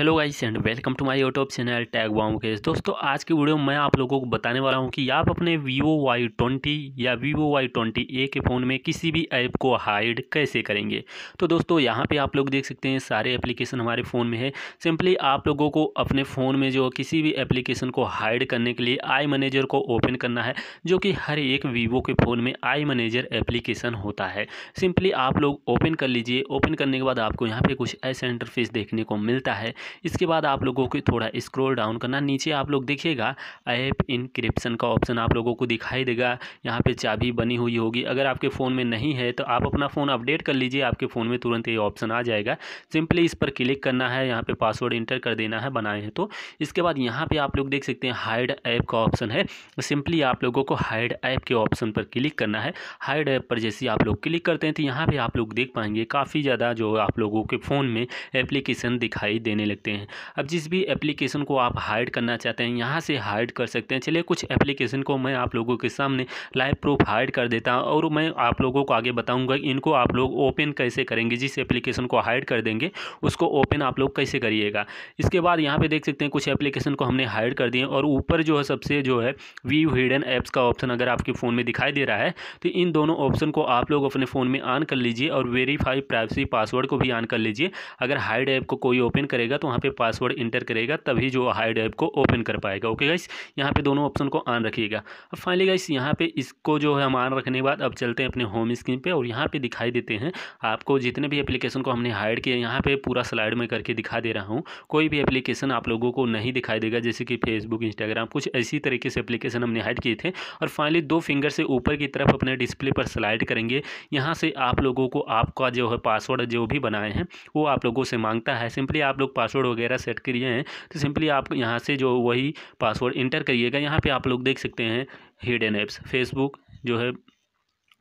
hello guys and welcome to my YouTube channel tag wow case दोस्तों आज की video में मैं आप लोगों को बताने वाला हूं कि आप अपने वीवो वाई ट्वेंटी या वीवो वाई ट्वेंटी ए के फ़ोन में किसी भी ऐप को हाइड कैसे करेंगे तो दोस्तों यहां पे आप लोग देख सकते हैं सारे एप्लीकेशन हमारे फ़ोन में है सिंपली आप लोगों को अपने फ़ोन में जो किसी भी एप्लीकेशन को हाइड करने के लिए आई मैनेजर को ओपन करना है जो कि हर एक वीवो के फ़ोन में आई मैनेजर एप्लीकेशन होता है सिंपली आप लोग ओपन कर लीजिए ओपन करने के बाद आपको यहाँ पर कुछ ऐसा इंटरफेस देखने को मिलता है इसके बाद आप लोगों को थोड़ा स्क्रोल डाउन करना नीचे आप लोग देखिएगा ऐप इनक्रिप्सन का ऑप्शन आप लोगों को दिखाई देगा यहाँ पर चाबी बनी हुई होगी अगर आपके फ़ोन में नहीं है तो आप अपना फ़ोन अपडेट कर लीजिए आपके फ़ोन में तुरंत ये ऑप्शन आ जाएगा सिंपली इस पर क्लिक करना है यहाँ पर पासवर्ड इंटर कर देना है बनाए हैं तो इसके बाद यहाँ पर आप लोग देख सकते हैं हाइड ऐप का ऑप्शन है सिंपली आप लोगों को हाइड ऐप के ऑप्शन पर क्लिक करना है हाइड ऐप पर जैसे आप लोग क्लिक करते हैं तो यहाँ पर आप लोग देख पाएंगे काफ़ी ज़्यादा जो आप लोगों के फ़ोन में एप्लीकेशन दिखाई देने लगती सकते हैं अब जिस भी एप्लीकेशन को आप हाइड करना चाहते हैं यहाँ से हाइड कर सकते हैं चलिए कुछ एप्लीकेशन को मैं आप लोगों के सामने लाइव प्रूफ हाइड कर देता हूँ और मैं आप लोगों को आगे बताऊँगा इनको आप लोग ओपन कैसे करेंगे जिस एप्लीकेशन को हाइड कर देंगे उसको ओपन आप लोग कैसे करिएगा इसके बाद यहाँ पर देख सकते हैं कुछ एप्लीकेशन को हमने हाइड कर दिए और ऊपर जो है सबसे जो है वी हिडन ऐप्स का ऑप्शन अगर आपके फ़ोन में दिखाई दे रहा है तो इन दोनों ऑप्शन को आप लोग अपने फ़ोन में ऑन कर लीजिए और वेरीफाई प्राइवेसी पासवर्ड को भी ऑन कर लीजिए अगर हाइड ऐप को कोई ओपन करेगा तो वहाँ पे पासवर्ड इंटर करेगा तभी जो हाइड ऐप को ओपन कर पाएगा ओके गाइस यहाँ पे दोनों ऑप्शन को ऑन रखिएगा अब फाइनली गाइस यहाँ पे इसको जो है हम ऑन रखने के बाद अब चलते हैं अपने होम स्क्रीन पे और यहाँ पे दिखाई देते हैं आपको जितने भी एप्लीकेशन को हमने हाइड किया यहाँ पर पूरा स्लाइड में करके दिखा दे रहा हूँ कोई भी एप्लीकेशन आप लोगों को नहीं दिखाई देगा जैसे कि फेसबुक इंस्टाग्राम कुछ ऐसी तरीके से एप्लीकेशन हमने हाइड किए थे और फाइनली दो फिंगर से ऊपर की तरफ अपने डिस्प्ले पर स्लाइड करेंगे यहाँ से आप लोगों को आपका जो है पासवर्ड जो भी बनाए हैं वो आप लोगों से मांगता है सिंपली आप लोग पासवर्ड पासवर्ड वगैरह सेट किए हैं तो सिंपली आप यहाँ से जो वही पासवर्ड इंटर करिएगा यहाँ पर आप लोग देख सकते हैं हिडन ऐप्स फेसबुक जो है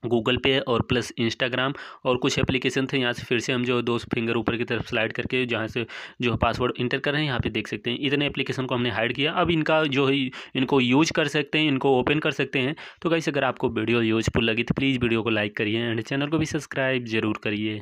गूगल पे और प्लस इंस्टाग्राम और कुछ एप्लीकेशन थे यहाँ से फिर से हम जो दो फिंगर ऊपर की तरफ स्लाइड करके जहाँ से जो पासवर्ड इंटर कर रहे हैं यहाँ पे देख सकते हैं इतने एप्लीकेशन को हमने हाइड किया अब इनका जो है इनको यूज कर सकते हैं इनको ओपन कर सकते हैं तो कैसे अगर आपको वीडियो यूजफुल लगी तो प्लीज़ वीडियो को लाइक करिए एंड चैनल को भी सब्सक्राइब ज़रूर करिए